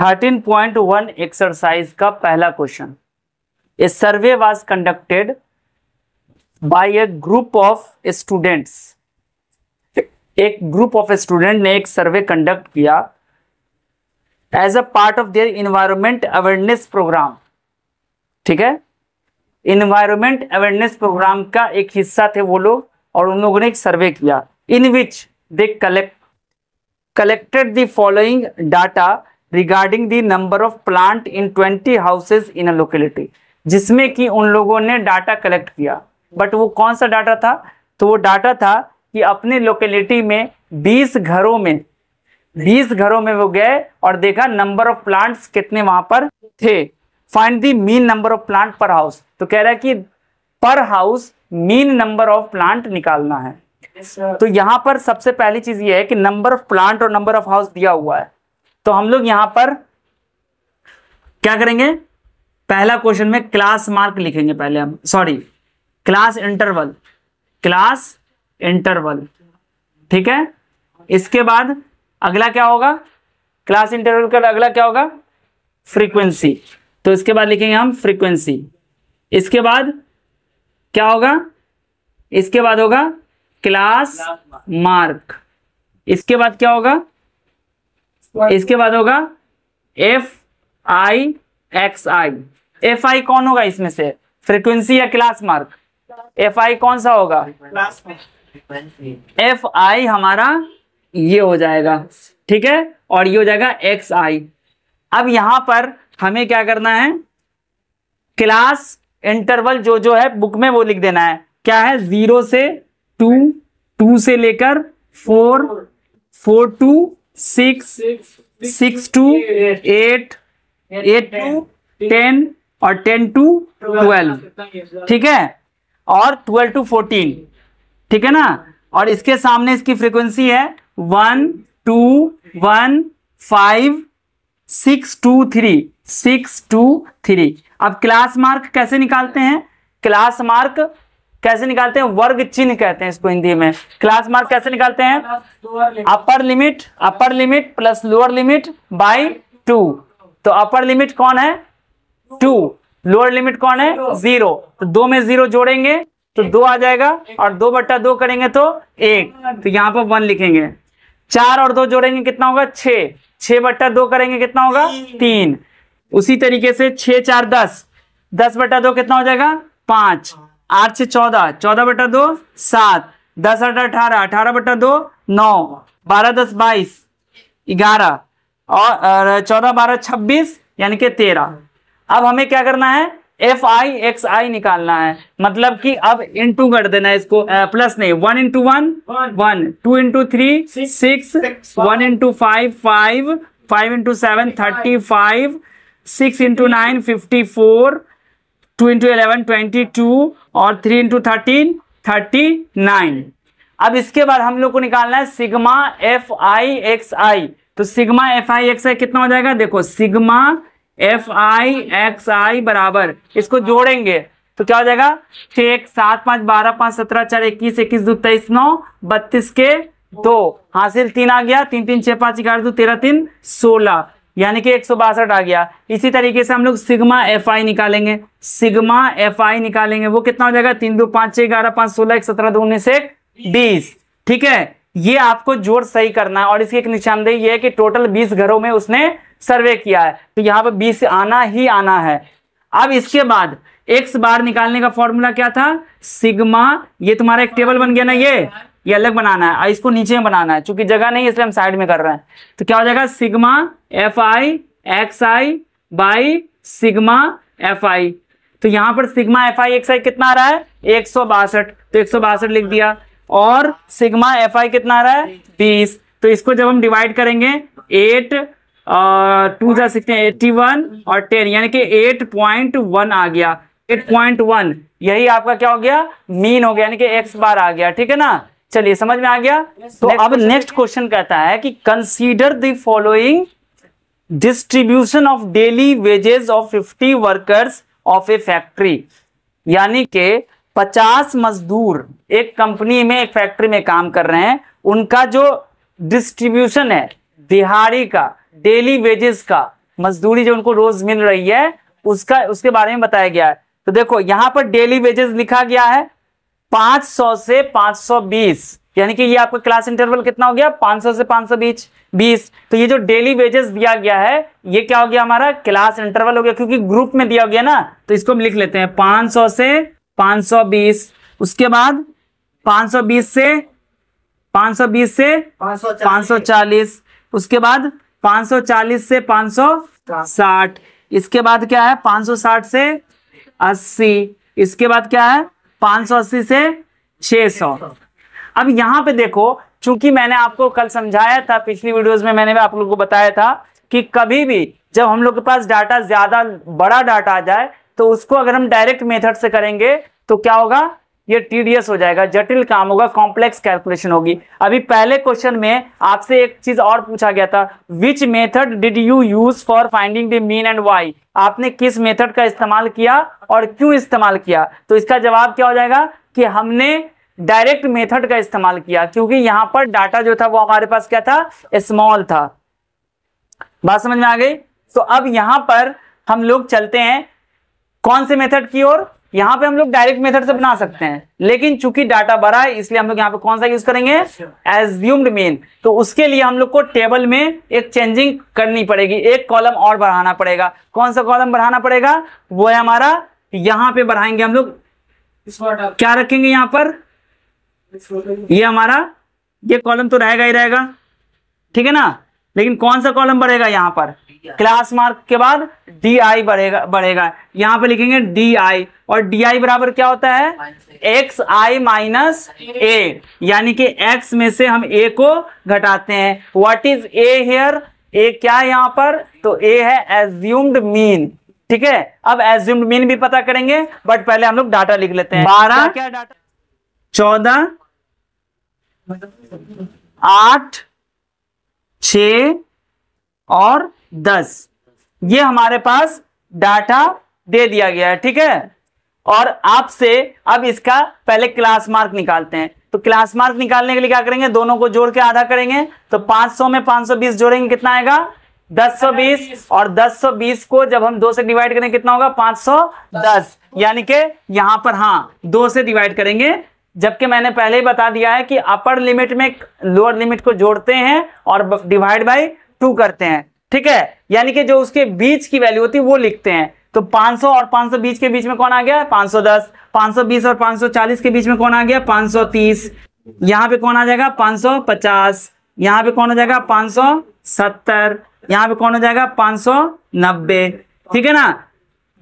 Thirteen point one exercise का पहला question a survey was conducted by a group of students एक group of student ने एक survey conduct किया as a part of their environment awareness program ठीक है environment awareness programme का एक हिस्सा थे वो लोग और उन लोगों ने एक सर्वे किया in which they collect collected the following data regarding the number of plant in twenty houses in a locality जिसमें कि उन लोगों ने डाटा कलेक्ट किया बट वो कौन सा डाटा था तो वो डाटा था कि अपने लोकेलिटी में 20 घरों में 20 घरों में वो गए और देखा नंबर ऑफ प्लांट्स कितने वहां पर थे find the mean number of plant per house तो कह रहा है कि per house mean number of plant निकालना है तो यहां पर सबसे पहली चीज ये है कि नंबर ऑफ प्लांट और नंबर ऑफ हाउस दिया हुआ है तो हम लोग यहां पर क्या करेंगे पहला क्वेश्चन में क्लास मार्क लिखेंगे पहले हम sorry class interval class interval ठीक है इसके बाद अगला क्या होगा क्लास इंटरवल का अगला क्या होगा फ्रीक्वेंसी तो इसके बाद लिखेंगे हम फ्रीक्वेंसी इसके बाद क्या होगा इसके बाद होगा क्लास मार्क इसके बाद क्या होगा इसके बाद होगा F I X I F I कौन होगा इसमें से फ्रीक्वेंसी या क्लास मार्क एफ आई कौन सा होगा एफ आई हमारा ये हो जाएगा ठीक है और ये हो जाएगा एक्स आई अब यहां पर हमें क्या करना है क्लास इंटरवल जो जो है बुक में वो लिख देना है क्या है जीरो से टू टू से लेकर four four to six six to eight eight to ten और टेन टू ट्वेल्व हाँ, हाँ। ठीक है और ट्वेल्व टू फोर्टीन ठीक है ना और इसके सामने इसकी फ्रीक्वेंसी है one two one five six two three six two three अब क्लास मार्क कैसे निकालते हैं क्लास मार्क कैसे निकालते हैं वर्ग चिन्ह कहते हैं इसको हिंदी में क्लास मार्क कैसे निकालते हैं upper limit upper limit plus lower limit by two तो अपर लिमिट कौन है टू लोअर लिमिट कौन है जीरो तो दो में जीरो जोड़ेंगे तो दो आ जाएगा और दो बट्टा दो करेंगे तो एक तो यहां पर वन लिखेंगे चार और दो जोड़ेंगे कितना होगा छ छह बट्टा दो करेंगे कितना होगा तीन उसी तरीके से छह चार दस दस बट्टा दो कितना हो जाएगा पांच आठ से चौदह चौदह बटा दो सात दस अठा अठारह अठारह बटा दो नौ बारह दस बाईस ग्यारह और चौदह बारह छब्बीस यानी कि तेरह अब हमें क्या करना है एफ आई एक्स आई निकालना है मतलब कि अब टू कर देना है इसको प्लस नहीं one into one one two into three six one into five five five into seven thirty five six into nine fifty four two into eleven twenty two और three into thirteen thirty nine अब इसके बाद हम लोग को निकालना है sigma F I X I तो sigma F I X I कितना हो जाएगा देखो sigma F I X I बराबर इसको जोड़ेंगे तो क्या हो जाएगा छह एक सात पांच बारह पांच सत्रह चार इक्कीस इक्कीस दो तेईस नौ बत्तीस के दो हासिल तीन आ गया तीन तीन छह पांच ग्यारह दो तेरह तीन सोलह यानी कि एक आ गया इसी तरीके से हम लोग सिग्मा एफ आई निकालेंगे सिग्मा एफ आई निकालेंगे वो कितना हो जाएगा तीन दो पांच छह ग्यारह पांच सोलह एक सत्रह दो उन्नीस एक बीस ठीक है ये आपको जोर सही करना है और इसकी एक निशानदेही ये है कि टोटल बीस घरों में उसने सर्वे किया है तो यहाँ पर बीस आना ही आना है अब इसके बाद एक्स बार निकालने का फॉर्मूला क्या था सिग्मा ये तुम्हारा एक टेबल बन गया ना ये ये अलग बनाना है इसको नीचे में बनाना है चूंकि जगह नहीं इसलिए हम साइड में कर रहे हैं तो क्या हो जाएगा sigma F I X I by sigma F I तो यहां पर sigma F I X I कितना आ रहा है एक सौ बासठ तो एक सौ बासठ लिख दिया और सिग्मा एफ आई कितना आ रहा है बीस तो इसको जब हम डिवाइड करेंगे एट टू जा सकते हैं एट्टी वन और टेन यानी कि एट पॉइंट वन आ गया एट पॉइंट वन यही आपका क्या हो गया मीन हो गया यानी कि एक्स बार आ गया ठीक है ना चलिए समझ में आ गया yes, तो अब नेक्स्ट क्वेश्चन कहता है कि consider the following distribution of daily wages of 50 workers of a factory यानी के 50 मजदूर एक कंपनी में एक फैक्ट्री में काम कर रहे हैं उनका जो डिस्ट्रीब्यूशन है दिहाड़ी का डेली वेजेस का मजदूरी जो उनको रोज मिल रही है उसका उसके बारे में बताया गया है तो देखो यहां पर डेली वेजेस लिखा गया है 500 से 520 यानी कि ये आपका क्लास इंटरवल कितना हो गया 500 से 520 20 तो ये जो डेली वेजेस दिया गया है ये क्या हो गया हमारा क्लास इंटरवल हो गया क्योंकि ग्रुप में दिया गया ना तो इसको हम लिख लेते हैं 500 से 520 उसके बाद 520 से 520 से 540, 540 उसके बाद 540 से 560 इसके बाद क्या है 560 से 80 इसके बाद क्या है पांच सौ अस्सी से छह सौ अब यहां पे देखो चूंकि मैंने आपको कल समझाया था पिछली वीडियोस में मैंने भी आप लोगों को बताया था कि कभी भी जब हम लोग के पास डाटा ज्यादा बड़ा डाटा आ जाए तो उसको अगर हम डायरेक्ट मेथड से करेंगे तो क्या होगा ये टीडीएस हो जाएगा जटिल काम होगा कॉम्प्लेक्स कैलकुलेशन होगी अभी पहले क्वेश्चन में आपसे एक चीज और पूछा गया था which method did you use for finding the mean and why आपने किस मेथड का इस्तेमाल किया और क्यों इस्तेमाल किया तो इसका जवाब क्या हो जाएगा कि हमने डायरेक्ट मेथड का इस्तेमाल किया क्योंकि यहां पर डाटा जो था वो हमारे पास क्या था स्मॉल था बात समझ में आ गई तो अब यहां पर हम लोग चलते हैं कौन से मेथड की ओर यहाँ पे हम लोग डायरेक्ट मेथड से बना सकते हैं लेकिन चूंकि डाटा बड़ा है इसलिए हम लोग यहाँ पे कौन सा यूज करेंगे एज्यूम्ड मेन तो उसके लिए हम लोग को टेबल में एक चेंजिंग करनी पड़ेगी एक कॉलम और बढ़ाना पड़ेगा कौन सा कॉलम बढ़ाना पड़ेगा वो है हमारा यहाँ पे बढ़ाएंगे हम लोग क्या रखेंगे यहाँ पर ये यह हमारा ये कॉलम तो रहेगा ही रहेगा ठीक है ना लेकिन कौन सा कॉलम बढ़ेगा यहाँ पर क्लास मार्क के बाद डी आई बढ़ेगा बढ़ेगा यहाँ पे लिखेंगे डी आई और डी आई बराबर क्या होता है एक्स आई माइनस ए यानी कि एक्स में से हम ए को घटाते हैं what is A here A क्या है यहाँ पर तो ए है एज्यूम्ड मीन ठीक है अब एज्यूम्ड मीन भी पता करेंगे बट पहले हम लोग डाटा लिख लेते हैं बारह क्या डाटा चौदह आठ छ और दस ये हमारे पास डाटा दे दिया गया है ठीक है और आपसे अब इसका पहले क्लास मार्क निकालते हैं तो क्लास मार्क निकालने के लिए क्या करेंगे दोनों को जोड़ के आधा करेंगे तो 500 में 520 जोड़ेंगे कितना आएगा 1020 और 1020 को जब हम दो से डिवाइड करेंगे कितना होगा 510 यानी कि यहां पर हाँ दो से डिवाइड करेंगे जबकि मैंने पहले ही बता दिया है कि अपर लिमिट में लोअर लिमिट को जोड़ते हैं और डिवाइड बाई टू करते हैं ठीक है यानी कि जो उसके बीच की वैल्यू होती है वो लिखते हैं तो 500 और 500 बीच के बीच में कौन आ गया 510 520 और 540 के बीच में कौन आ गया 530 यहाँ पे कौन आ जाएगा 550 यहाँ पे कौन हो जाएगा 570 यहाँ पे कौन हो जाएगा 590 ठीक है ना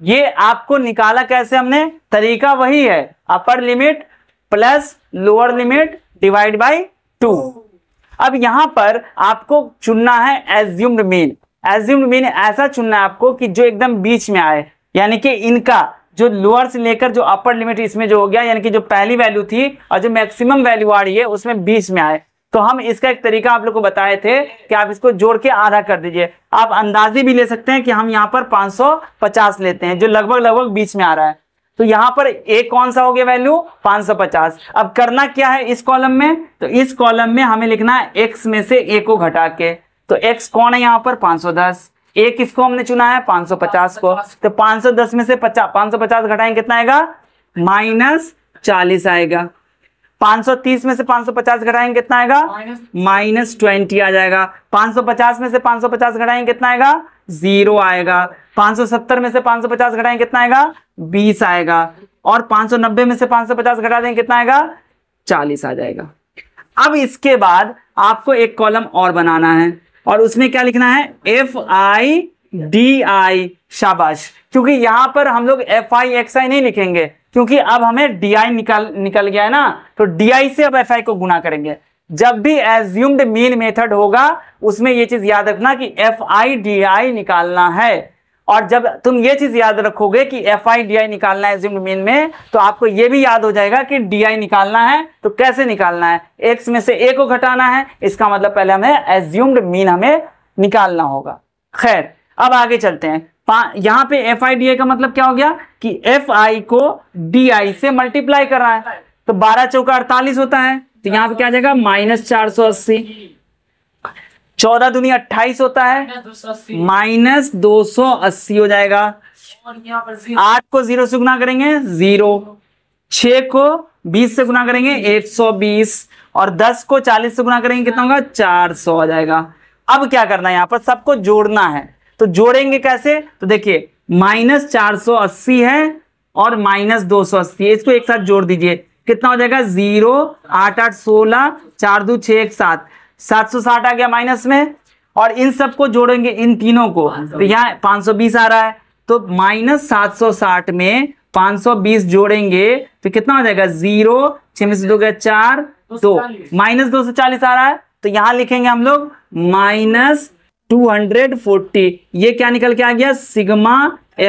ये आपको निकाला कैसे हमने तरीका वही है upper limit plus lower limit divide by two अब यहां पर आपको चुनना है एज्यूम्ड मीन एज्यूम्ड मीन ऐसा चुनना है आपको कि जो एकदम बीच में आए यानी कि इनका जो लोअर से लेकर जो अपर लिमिट इसमें जो हो गया यानी कि जो पहली वैल्यू थी और जो मैक्सिमम वैल्यू आ रही है उसमें बीच में आए तो हम इसका एक तरीका आप लोग को बताए थे कि आप इसको जोड़ के आधा कर दीजिए आप अंदाजे भी ले सकते हैं कि हम यहाँ पर 550 लेते हैं जो लगभग लगभग बीच में आ रहा है तो यहां पर ए कौन सा हो गया वैल्यू 550 अब करना क्या है इस कॉलम में तो इस कॉलम में हमें लिखना है एक्स में से ए को घटा के तो एक्स कौन है यहाँ पर 510 ए किसको हमने चुना है 550 को तो 510 में से 50 550 घटाएंगे कितना आएगा माइनस चालीस आएगा 530 में से 550 घटाएंगे कितना आएगा माइनस ट्वेंटी आ जाएगा 550 में से 550 घटाएंगे कितना आएगा जीरो आएगा 570 में से 550 घटाएं कितना आएगा 20 आएगा और 590 में से 550 घटा दें कितना आएगा 40 आ जाएगा अब इसके बाद आपको एक कॉलम और बनाना है और उसमें क्या लिखना है एफ आई डी आई शाबाश क्योंकि यहां पर हम लोग एफ आई एक्स आई नहीं लिखेंगे क्योंकि अब हमें डी आई निकाल निकल गया है ना तो डी आई से अब एफ आई को गुना करेंगे जब भी एज्यूम्ड मीन मेथड होगा उसमें यह चीज याद रखना कि एफ आई डी आई निकालना है और जब तुम ये चीज याद रखोगे कि एफ आई डी आई निकालना है एज्यूम्ड मीन में तो आपको यह भी याद हो जाएगा कि डी आई निकालना है तो कैसे निकालना है एक्स में से ए को घटाना है इसका मतलब पहले हमें एज्यूम्ड मीन हमें निकालना होगा खैर अब आगे चलते हैं यहां पे एफ आई डी आई का मतलब क्या हो गया कि एफ आई को डी आई से मल्टीप्लाई कर रहा है तो बारह चौका अड़तालीस होता है तो यहाँ पे क्या आ जाएगा माइनस चार सौ अस्सी चौदह दुनिया अट्ठाईस होता है माइनस दो सौ अस्सी हो जाएगा आठ को जीरो से गुना करेंगे जीरो छ को बीस से गुना करेंगे एक सौ बीस और दस को चालीस से गुना करेंगे कितना होगा चार सौ आ जाएगा अब क्या करना है यहाँ पर सबको जोड़ना है तो जोड़ेंगे कैसे तो देखिए माइनस चार सौ अस्सी है और माइनस दो सौ अस्सी है इसको एक साथ जोड़ दीजिए कितना हो जाएगा जीरो आठ आठ सोलह चार दो छ एक सात सात सौ साठ आ गया माइनस में और इन सबको जोड़ेंगे इन तीनों को तो यहाँ पांच सौ बीस आ रहा है तो माइनस सात सौ साठ में पांच सौ बीस जोड़ेंगे तो कितना हो जाएगा जीरो छह में से दो गया चार दो माइनस दो सौ चालीस आ रहा है तो यहाँ लिखेंगे हम लोग माइनस टू हंड्रेड फोर्टी ये क्या निकल के आ गया sigma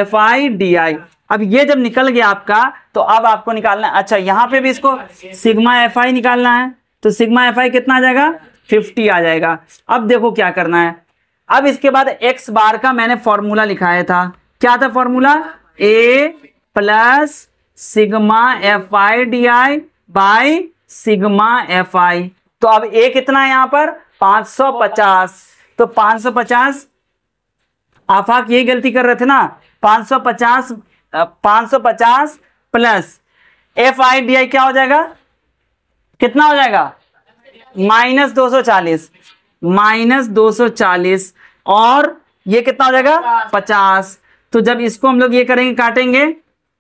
F I D I अब ये जब निकल गया आपका तो अब आपको निकालना अच्छा यहाँ पे भी इसको सिग्मा एफ आई निकालना है तो सिग्मा एफ आई कितना आ जाएगा फिफ्टी आ जाएगा अब देखो क्या करना है अब इसके बाद एक्स बार का मैंने फॉर्मूला लिखाया था क्या था formula A plus sigma F I D I by sigma F I तो अब ए कितना है यहां पर 550 तो 550 आफाक ये गलती कर रहे थे ना 550 550 पचास plus F I D I क्या हो जाएगा कितना हो जाएगा माइनस दो सौ चालीस माइनस दो सौ चालीस और ये कितना हो जाएगा पचास तो जब इसको हम लोग ये करेंगे काटेंगे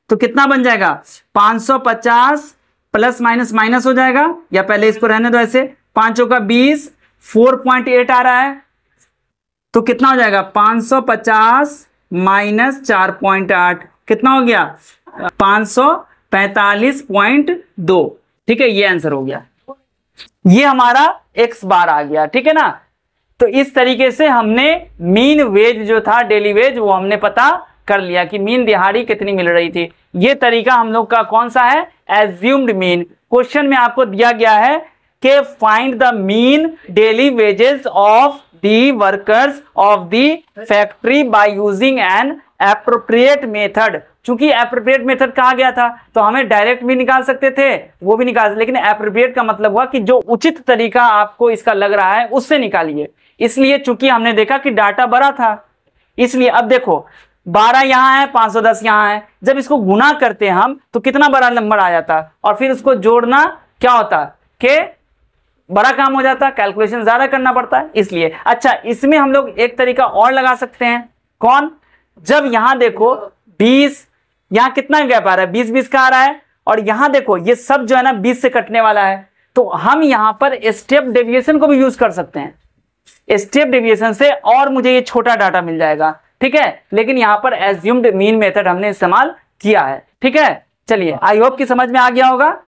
तो कितना बन जाएगा पांच सौ पचास प्लस माइनस माइनस हो जाएगा या पहले इसको रहने दो ऐसे पांचों का बीस फोर पॉइंट एट आ रहा है तो कितना हो जाएगा पांच सौ पचास माइनस चार पॉइंट आठ कितना हो गया पांच सौ पॉइंट दो ठीक है ये आंसर हो गया ये हमारा एक्स बार आ गया ठीक है ना तो इस तरीके से हमने मीन वेज जो था डेली वेज वो हमने पता कर लिया कि मीन दिहाड़ी कितनी मिल रही थी ये तरीका हम लोग का कौन सा है एज्यूम्ड मीन क्वेश्चन में आपको दिया गया है कि find the mean daily wages of the workers of the factory by using an appropriate method चूंकि एप्रोप्रिएट मेथड कहा गया था तो हमें डायरेक्ट भी निकाल सकते थे वो भी निकाल लेकिन एप्रोप्रिएट का मतलब हुआ कि जो उचित तरीका आपको इसका लग रहा है उससे निकालिए इसलिए चूंकि हमने देखा कि डाटा बड़ा था इसलिए अब देखो 12 यहां है पांच सौ दस यहां है जब इसको गुना करते हैं हम तो कितना बड़ा नंबर आ जाता और फिर उसको जोड़ना क्या होता के बड़ा काम हो जाता कैलकुलेशन ज्यादा करना पड़ता है इसलिए अच्छा इसमें हम लोग एक तरीका और लगा सकते हैं कौन जब यहां देखो बीस यहां कितना गैप आ रहा है बीस बीस का आ रहा है और यहां देखो ये सब जो है ना बीस से कटने वाला है तो हम यहां पर स्टेप डेविएशन को भी यूज कर सकते हैं स्टेप डेविएशन से और मुझे ये छोटा डाटा मिल जाएगा ठीक है लेकिन यहां पर एज्यूम्ड मीन मेथड हमने इस्तेमाल किया है ठीक है चलिए आई होप कि समझ में आ गया होगा